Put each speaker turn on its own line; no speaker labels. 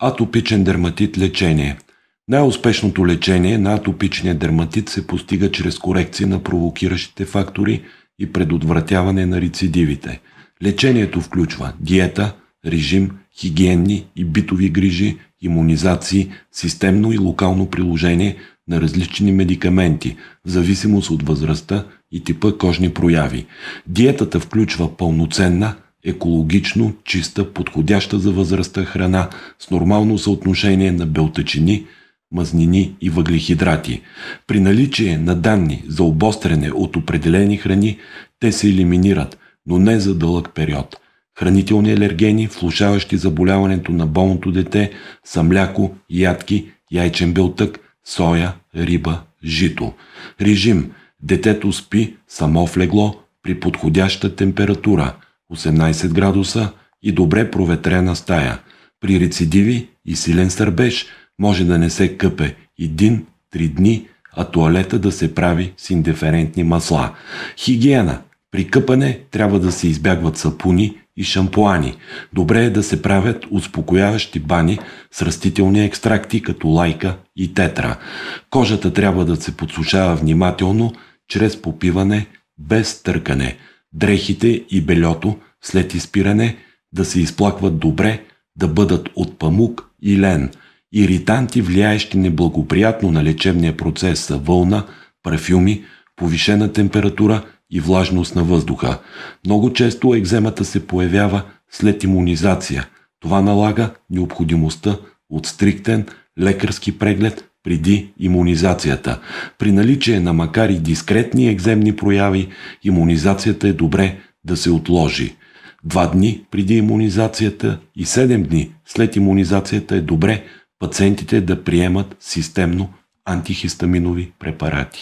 Атопичен дерматит лечение. Най-успешното лечение на атопичния дерматит се постига чрез корекция на провокиращите фактори и предотвратяване на рецидивите. Лечението включва диета, режим, хигиенни и битови грижи, иммунизации, системно и локално приложение на различни медикаменти, в зависимост от възрастта и типа кожни прояви. Диетата включва пълноценна, екологично, чиста, подходяща за възрастта храна с нормално съотношение на белтъчини, мазнини и въглехидрати. При наличие на данни за обостряне от определени храни, те се елиминират, но не за дълъг период. Хранителни алергени, влушаващи заболяването на болното дете, са мляко, ядки, яйчен белтък, соя, риба, жито. Режим – детето спи само в легло при подходяща температура – 18 градуса и добре проветрена стая. При рецидиви и силен сърбеж може да не се къпе един, три дни, а туалета да се прави с индиферентни масла. Хигиена. При къпане трябва да се избягват сапуни и шампуани. Добре е да се правят успокояващи бани с растителни екстракти като лайка и тетра. Кожата трябва да се подсушава внимателно чрез попиване без търкане – дрехите и бельото след изпиране да се изплакват добре, да бъдат от памук и лен. Иританти, влияещи неблагоприятно на лечебния процес са вълна, парфюми, повишена температура и влажност на въздуха. Много често екземата се появява след иммунизация. Това налага необходимостта от стриктен лекарски преглед преди иммунизацията. При наличие на макар и дискретни екземни прояви, иммунизацията е добре да се отложи. Два дни преди иммунизацията и 7 дни след иммунизацията е добре пациентите да приемат системно антихистаминови препарати.